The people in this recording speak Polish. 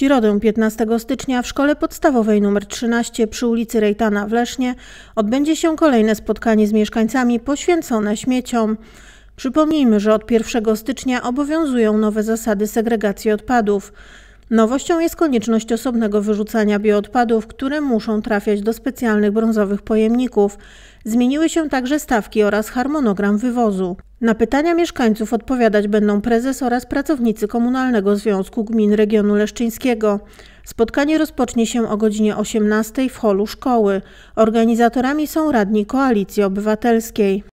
środę 15 stycznia w szkole podstawowej nr 13 przy ulicy Rejtana w Lesznie odbędzie się kolejne spotkanie z mieszkańcami poświęcone śmieciom. Przypomnijmy, że od 1 stycznia obowiązują nowe zasady segregacji odpadów. Nowością jest konieczność osobnego wyrzucania bioodpadów, które muszą trafiać do specjalnych brązowych pojemników. Zmieniły się także stawki oraz harmonogram wywozu. Na pytania mieszkańców odpowiadać będą prezes oraz pracownicy Komunalnego Związku Gmin Regionu Leszczyńskiego. Spotkanie rozpocznie się o godzinie 18 w holu szkoły. Organizatorami są radni Koalicji Obywatelskiej.